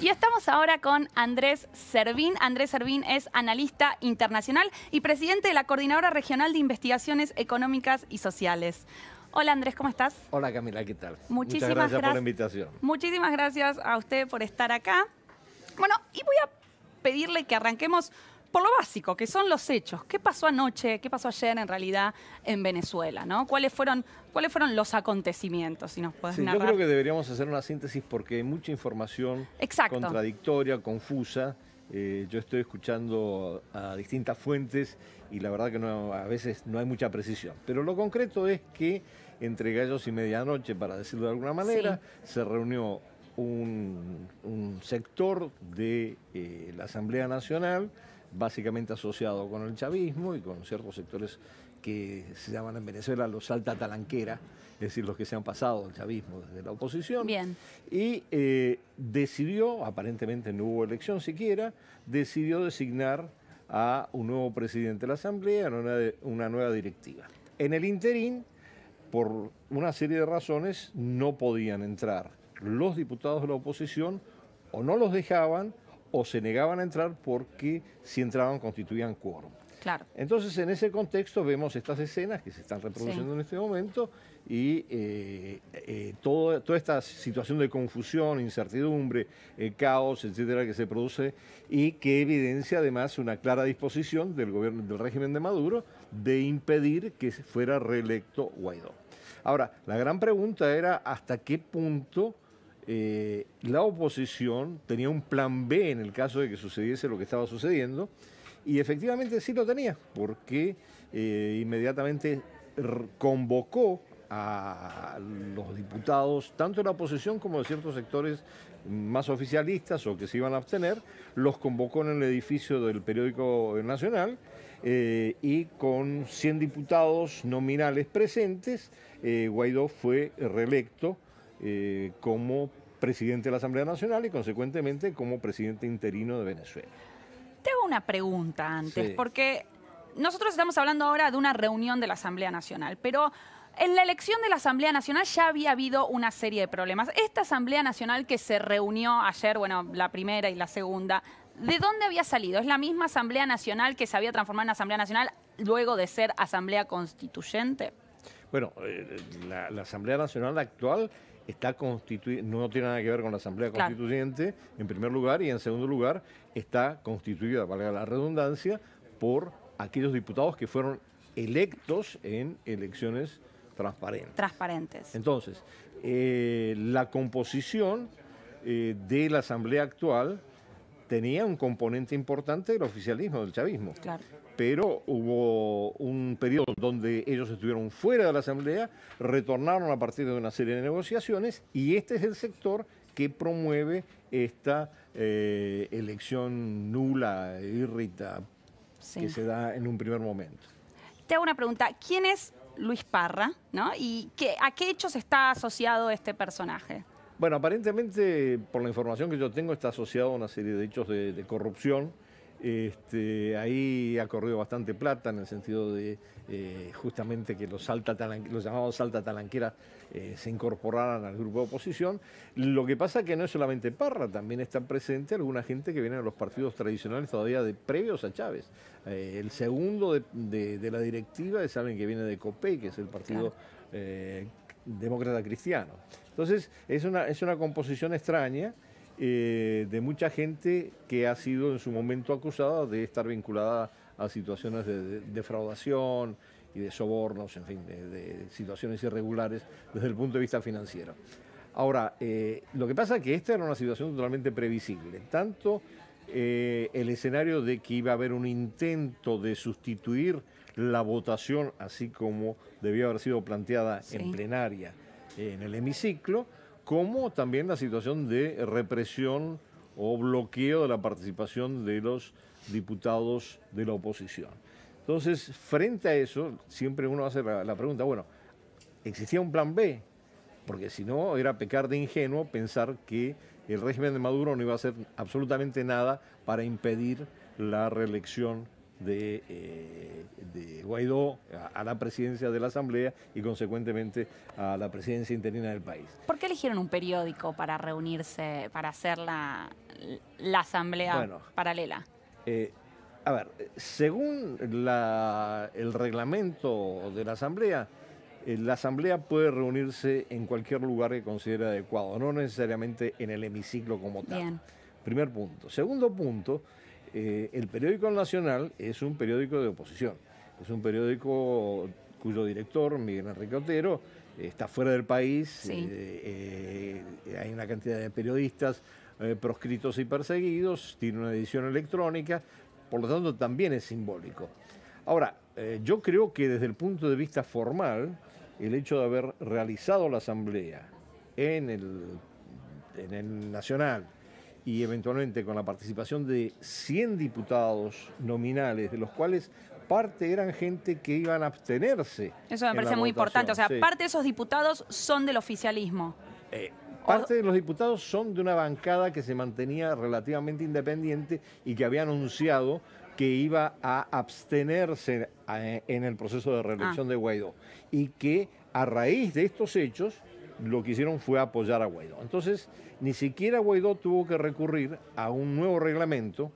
Y estamos ahora con Andrés Servín. Andrés Servín es analista internacional y presidente de la Coordinadora Regional de Investigaciones Económicas y Sociales. Hola Andrés, ¿cómo estás? Hola Camila, ¿qué tal? Muchísimas gracias por la invitación. Muchísimas gracias a usted por estar acá. Bueno, y voy a pedirle que arranquemos por lo básico, que son los hechos. ¿Qué pasó anoche? ¿Qué pasó ayer en realidad en Venezuela? ¿no? ¿Cuáles fueron ¿Cuáles fueron los acontecimientos, si nos puedes sí, Yo creo que deberíamos hacer una síntesis porque hay mucha información contradictoria, confusa. Eh, yo estoy escuchando a distintas fuentes y la verdad que a veces no hay mucha precisión. Pero lo concreto es que entre gallos y medianoche, para decirlo de alguna manera, se reunió un, sector de eh, la Asamblea Nacional, básicamente asociado con el chavismo y con ciertos sectores que se llaman en Venezuela los alta Talanquera, es decir, los que se han pasado el chavismo desde la oposición. Bien. Y eh, decidió, aparentemente no hubo elección siquiera, decidió designar a un nuevo presidente de la Asamblea, una, una nueva directiva. En el interín, por una serie de razones, no podían entrar los diputados de la oposición o no los dejaban o se negaban a entrar porque si entraban constituían quórum. Entonces, en ese contexto vemos estas escenas que se están reproduciendo en este momento y eh, eh, toda esta situación de confusión, incertidumbre, eh, caos, etcétera, que se produce y que evidencia además una clara disposición del gobierno del régimen de Maduro de impedir que fuera reelecto Guaidó. Ahora, la gran pregunta era hasta qué punto la oposición tenía un plan B en el caso de que sucediese lo que estaba sucediendo y efectivamente sí lo tenía, porque eh, inmediatamente convocó a los diputados, tanto de la oposición como de ciertos sectores más oficialistas o que se iban a abstener, los convocó en el edificio del periódico nacional eh, y con 100 diputados nominales presentes, eh, Guaidó fue reelecto como presidente de la Asamblea Nacional y consecuentemente como presidente interino de Venezuela una pregunta antes, porque nosotros estamos hablando ahora de una reunión de la Asamblea Nacional, pero en la elección de la Asamblea Nacional ya había habido una serie de problemas. Esta Asamblea Nacional que se reunió ayer, bueno, la primera y la segunda, ¿de dónde había salido? ¿Es la misma Asamblea Nacional que se había transformado en Asamblea Nacional luego de ser Asamblea Constituyente? Bueno, eh, la, Asamblea Nacional actual está constituida, no tiene nada que ver con la Asamblea Constituyente, en primer lugar, y en segundo lugar, está constituida, valga la redundancia, por aquellos diputados que fueron electos en elecciones transparentes. Transparentes. Entonces, eh, la composición eh, de la Asamblea actual tenía un componente importante del oficialismo, del chavismo. Claro. Pero hubo un periodo donde ellos estuvieron fuera de la Asamblea, retornaron a partir de una serie de negociaciones y este es el sector que promueve esta eh, elección nula, irrita, que se da en un primer momento. Te hago una pregunta. ¿Quién es Luis Parra? ¿Y qué, a qué hechos está asociado este personaje? Bueno, aparentemente, por la información que yo tengo, está asociado a una serie de hechos de corrupción este, ahí ha corrido bastante plata en el sentido de eh, justamente que los, los llamados alta talanquera eh, se incorporaran al grupo de oposición. Lo que pasa es que no es solamente Parra, también está presente alguna gente que viene de los partidos tradicionales todavía de previos a Chávez. Eh, el segundo de, la directiva es alguien que viene de COPEI, que es el partido demócrata cristiano. Entonces es una, es una composición extraña. Eh, de mucha gente que ha sido en su momento acusada de estar vinculada a situaciones de defraudación y de sobornos, en fin, de, situaciones irregulares desde el punto de vista financiero. Ahora, eh, lo que pasa es que esta era una situación totalmente previsible, tanto eh, el escenario de que iba a haber un intento de sustituir la votación, así como debía haber sido planteada en plenaria en el hemiciclo, como también la situación de represión o bloqueo de la participación de los diputados de la oposición. Entonces, frente a eso, siempre uno hace la, pregunta, bueno, ¿existía un plan B? Porque si no, era pecar de ingenuo pensar que el régimen de Maduro no iba a hacer absolutamente nada para impedir la reelección eh, de, Guaidó a, la presidencia de la Asamblea y consecuentemente a la presidencia interina del país. ¿Por qué eligieron un periódico para reunirse, para hacer la, Asamblea paralela? Eh, a ver, según la, el reglamento de la Asamblea, eh, la Asamblea puede reunirse en cualquier lugar que considere adecuado, no necesariamente en el hemiciclo como tal. Bien. Primer punto. Segundo punto, eh, el periódico Nacional es un periódico de oposición, es un periódico cuyo director, Miguel Enrique Otero, está fuera del país, eh, eh, hay una cantidad de periodistas proscritos y perseguidos, tiene una edición electrónica, por lo tanto también es simbólico. Ahora, yo creo que desde el punto de vista formal, el hecho de haber realizado la asamblea en en el Nacional, y eventualmente con la participación de 100 diputados nominales, de los cuales parte eran gente que iban a abstenerse. Eso me parece muy importante. O sea, parte de esos diputados son del oficialismo. Eh, parte de los diputados son de una bancada que se mantenía relativamente independiente y que había anunciado que iba a abstenerse eh, en el proceso de reelección ah. de Guaidó. Y que a raíz de estos hechos lo que hicieron fue apoyar a Guaidó. Entonces, ni siquiera Guaidó tuvo que recurrir a un nuevo reglamento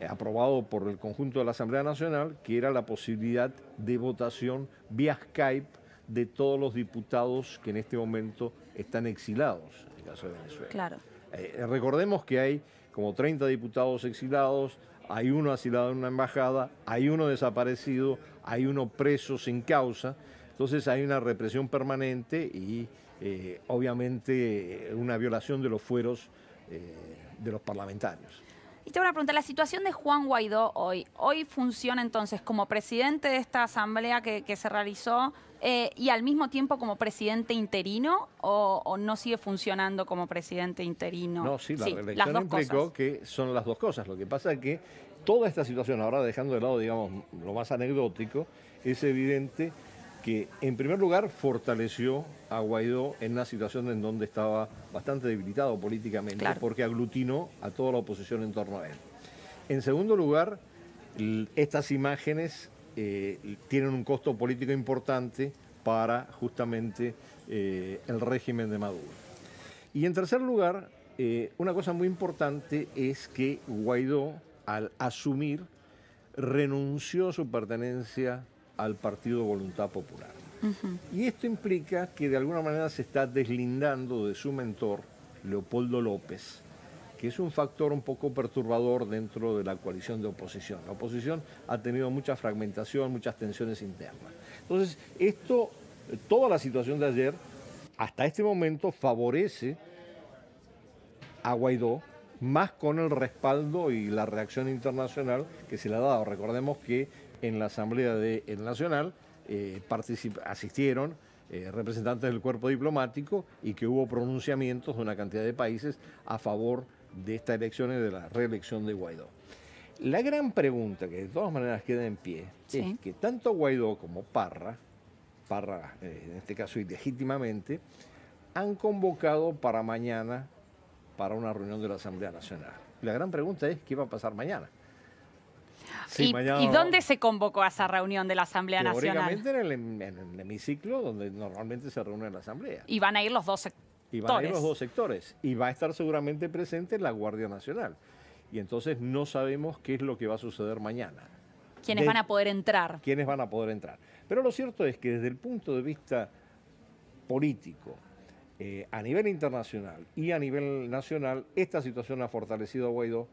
eh, aprobado por el conjunto de la Asamblea Nacional, que era la posibilidad de votación vía Skype de todos los diputados que en este momento están exilados, en el caso de Venezuela. Claro. Eh, recordemos que hay como 30 diputados exilados, hay uno asilado en una embajada, hay uno desaparecido, hay uno preso sin causa. Entonces hay una represión permanente y eh, obviamente eh, una violación de los fueros eh, de los parlamentarios. Y te voy a preguntar, la situación de Juan Guaidó hoy, hoy funciona entonces como presidente de esta asamblea que, se realizó y al mismo tiempo como presidente interino o, no sigue funcionando como presidente interino? No, sí, la reelección implicó que son las dos cosas. Lo que pasa es que toda esta situación, ahora dejando de lado, digamos, lo más anecdótico, es evidente que en primer lugar fortaleció a Guaidó en una situación en donde estaba bastante debilitado políticamente, porque aglutinó a toda la oposición en torno a él. En segundo lugar, estas imágenes eh, tienen un costo político importante para justamente eh, el régimen de Maduro. Y en tercer lugar, eh, una cosa muy importante es que Guaidó, al asumir, renunció a su pertenencia al Partido Voluntad Popular. Y esto implica que de alguna manera se está deslindando de su mentor, Leopoldo López, que es un factor un poco perturbador dentro de la coalición de oposición. La oposición ha tenido mucha fragmentación, muchas tensiones internas. Entonces, esto, toda la situación de ayer, hasta este momento, favorece a Guaidó, más con el respaldo y la reacción internacional que se le ha dado. Recordemos que en la Asamblea de, Nacional eh, asistieron eh, representantes del cuerpo diplomático y que hubo pronunciamientos de una cantidad de países a favor de esta elección y de la reelección de Guaidó. La gran pregunta que de todas maneras queda en pie es que tanto Guaidó como Parra, Parra eh, en este caso ilegítimamente, han convocado para mañana para una reunión de la Asamblea Nacional. La gran pregunta es qué va a pasar mañana. ¿Y, dónde se convocó a esa reunión de la Asamblea Nacional? en en el hemiciclo donde normalmente se reúne la Asamblea. Y van a ir los dos sectores. Y van a ir los dos sectores. Y va a estar seguramente presente la Guardia Nacional. Y entonces no sabemos qué es lo que va a suceder mañana. ¿Quiénes van a poder entrar? ¿Quiénes van a poder entrar? Pero lo cierto es que desde el punto de vista político, eh, a nivel internacional y a nivel nacional, esta situación ha fortalecido a Guaidó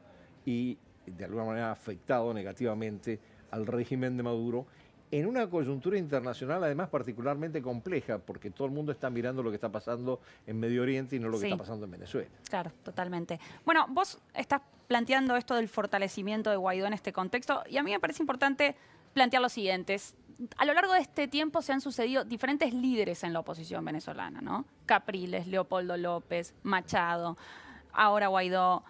y de alguna manera afectado negativamente al régimen de Maduro en una coyuntura internacional además particularmente compleja, porque todo el mundo está mirando lo que está pasando en Medio Oriente y no lo que está pasando en Venezuela. Claro, totalmente. Bueno, vos estás planteando esto del fortalecimiento de Guaidó en este contexto y a mí me parece importante plantear lo siguiente. A lo largo de este tiempo se han sucedido diferentes líderes en la oposición venezolana, ¿no? Capriles, Leopoldo López, Machado, ahora Guaidó.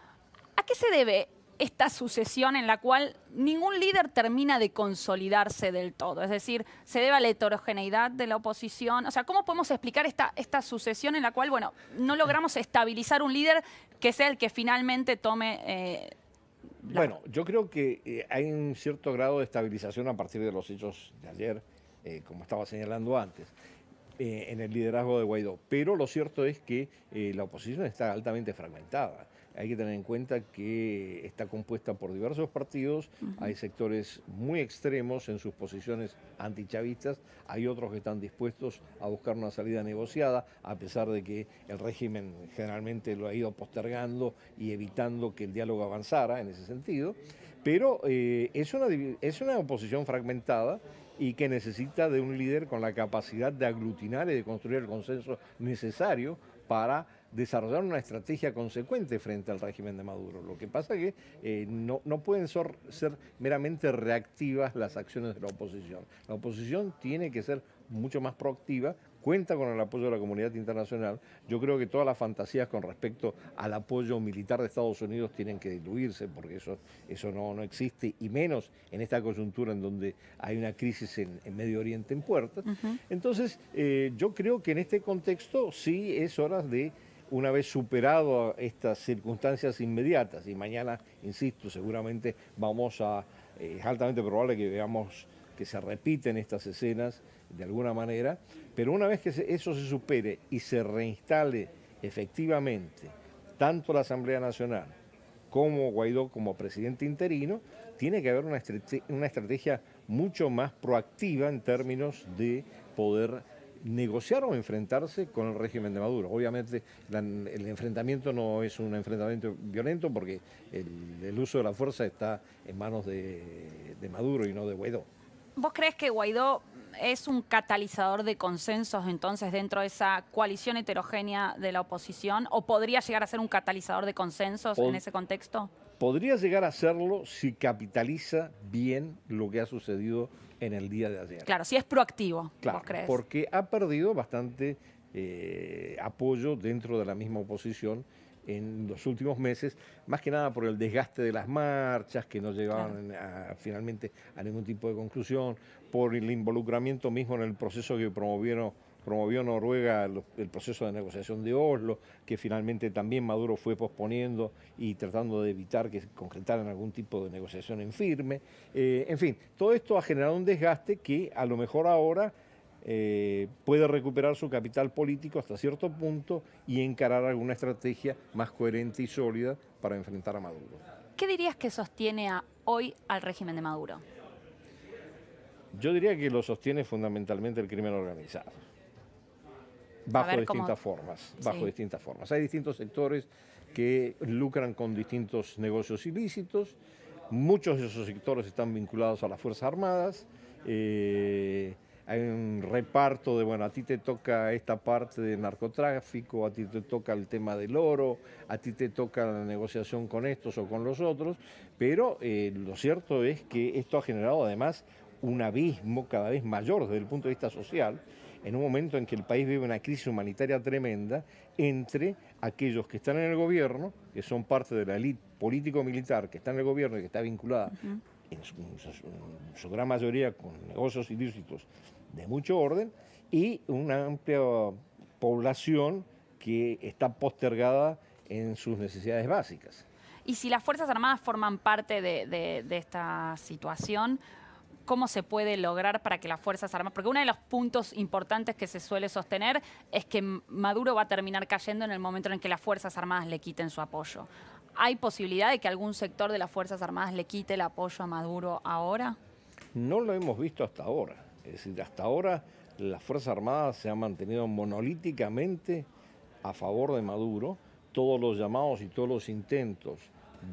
¿A qué se debe esta sucesión en la cual ningún líder termina de consolidarse del todo. Es decir, se debe a la heterogeneidad de la oposición. O sea, ¿cómo podemos explicar esta, esta sucesión en la cual, bueno, no logramos estabilizar un líder que sea el que finalmente tome... Eh, bueno, yo creo que eh, hay un cierto grado de estabilización a partir de los hechos de ayer, eh, como estaba señalando antes. en el liderazgo de Guaidó. Pero lo cierto es que la oposición está altamente fragmentada. Hay que tener en cuenta que está compuesta por diversos partidos, hay sectores muy extremos en sus posiciones antichavistas, hay otros que están dispuestos a buscar una salida negociada, a pesar de que el régimen generalmente lo ha ido postergando y evitando que el diálogo avanzara en ese sentido, pero eh, es, una, es una oposición fragmentada y que necesita de un líder con la capacidad de aglutinar y de construir el consenso necesario para desarrollar una estrategia consecuente frente al régimen de Maduro. Lo que pasa es que eh, no, no, pueden ser, meramente reactivas las acciones de la oposición. La oposición tiene que ser mucho más proactiva, cuenta con el apoyo de la comunidad internacional. Yo creo que todas las fantasías con respecto al apoyo militar de Estados Unidos tienen que diluirse, porque eso, eso no, no existe, y menos en esta coyuntura en donde hay una crisis en, Medio Oriente en puertas. Entonces, eh, yo creo que en este contexto sí es hora de una vez superado estas circunstancias inmediatas, y mañana, insisto, seguramente vamos a, eh, es altamente probable que veamos que se repiten estas escenas de alguna manera, pero una vez que eso se supere y se reinstale efectivamente tanto la Asamblea Nacional como Guaidó como presidente interino, tiene que haber una, una estrategia mucho más proactiva en términos de poder negociar o enfrentarse con el régimen de Maduro. Obviamente el enfrentamiento no es un enfrentamiento violento porque el, uso de la fuerza está en manos de, Maduro y no de Guaidó. ¿Vos crees que Guaidó es un catalizador de consensos entonces dentro de esa coalición heterogénea de la oposición? ¿O podría llegar a ser un catalizador de consensos en ese contexto? podría llegar a hacerlo si capitaliza bien lo que ha sucedido en el día de ayer. Claro, si es proactivo, claro, vos crees. Porque ha perdido bastante eh, apoyo dentro de la misma oposición en los últimos meses, más que nada por el desgaste de las marchas que no llegaban finalmente a ningún tipo de conclusión, por el involucramiento mismo en el proceso que promovieron promovió Noruega el proceso de negociación de Oslo, que finalmente también Maduro fue posponiendo y tratando de evitar que concretaran algún tipo de negociación en firme. Eh, en fin, todo esto ha generado un desgaste que a lo mejor ahora eh, puede recuperar su capital político hasta cierto punto y encarar alguna estrategia más coherente y sólida para enfrentar a Maduro. ¿Qué dirías que sostiene hoy al régimen de Maduro? Yo diría que lo sostiene fundamentalmente el crimen organizado bajo distintas formas, bajo distintas formas. Hay distintos sectores que lucran con distintos negocios ilícitos, muchos de esos sectores están vinculados a las Fuerzas Armadas, eh, hay un reparto de, bueno, a ti te toca esta parte del narcotráfico, a ti te toca el tema del oro, a ti te toca la negociación con estos o con los otros, pero eh, lo cierto es que esto ha generado además un abismo cada vez mayor desde el punto de vista social, en un momento en que el país vive una crisis humanitaria tremenda, entre aquellos que están en el gobierno, que son parte de la élite político-militar que está en el gobierno y que está vinculada en, su, gran mayoría con negocios ilícitos de mucho orden, y una amplia población que está postergada en sus necesidades básicas. Y si las Fuerzas Armadas forman parte de esta situación, cómo se puede lograr para que las Fuerzas Armadas, porque uno de los puntos importantes que se suele sostener es que Maduro va a terminar cayendo en el momento en que las Fuerzas Armadas le quiten su apoyo. ¿Hay posibilidad de que algún sector de las Fuerzas Armadas le quite el apoyo a Maduro ahora? No lo hemos visto hasta ahora. Es decir, hasta ahora las Fuerzas Armadas se han mantenido monolíticamente a favor de Maduro. Todos los llamados y todos los intentos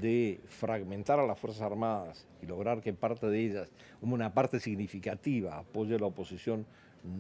de fragmentar a las Fuerzas Armadas y lograr que parte de ellas, una parte significativa, apoye a la oposición,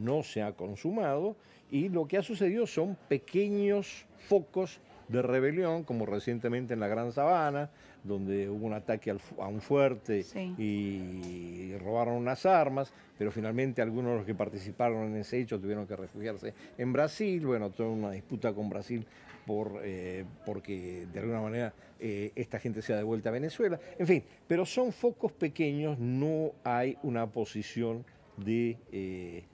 no se ha consumado y lo que ha sucedido son pequeños focos de rebelión, como recientemente en la Gran Sabana, donde hubo un ataque a un fuerte y robaron unas armas, pero finalmente algunos de los que participaron en ese hecho tuvieron que refugiarse en Brasil. Bueno, toda una disputa con Brasil por, eh, porque de alguna manera eh, esta gente se ha devuelto a Venezuela. En fin, pero son focos pequeños, no hay una posición de, eh,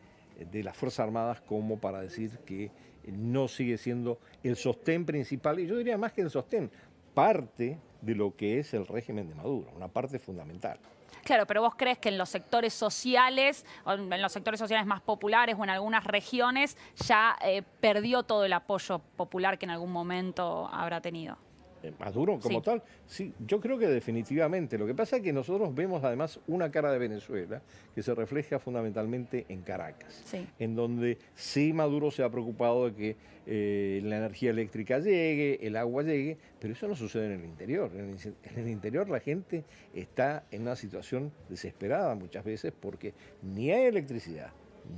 de las Fuerzas Armadas como para decir que eh, no sigue siendo el sostén principal, y yo diría más que el sostén, parte de lo que es el régimen de Maduro, una parte fundamental. Claro, pero vos crees que en los sectores sociales, en los sectores sociales más populares o en algunas regiones, ya eh, perdió todo el apoyo popular que en algún momento habrá tenido. Eh, Maduro como tal. Sí, yo creo que definitivamente. Lo que pasa es que nosotros vemos además una cara de Venezuela que se refleja fundamentalmente en Caracas, en donde sí Maduro se ha preocupado de que eh, la energía eléctrica llegue, el agua llegue, pero eso no sucede en el interior. En el, en el interior la gente está en una situación desesperada muchas veces porque ni hay electricidad,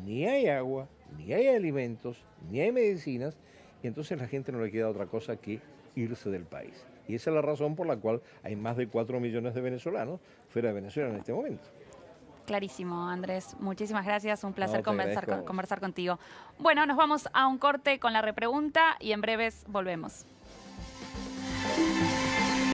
ni hay agua, ni hay alimentos, ni hay medicinas, y entonces la gente no le queda otra cosa que irse del país. Y esa es la razón por la cual hay más de 4 millones de venezolanos fuera de Venezuela en este momento. Clarísimo, Andrés. Muchísimas gracias. Un placer conversar, conversar contigo. Bueno, nos vamos a un corte con la repregunta y en breves volvemos.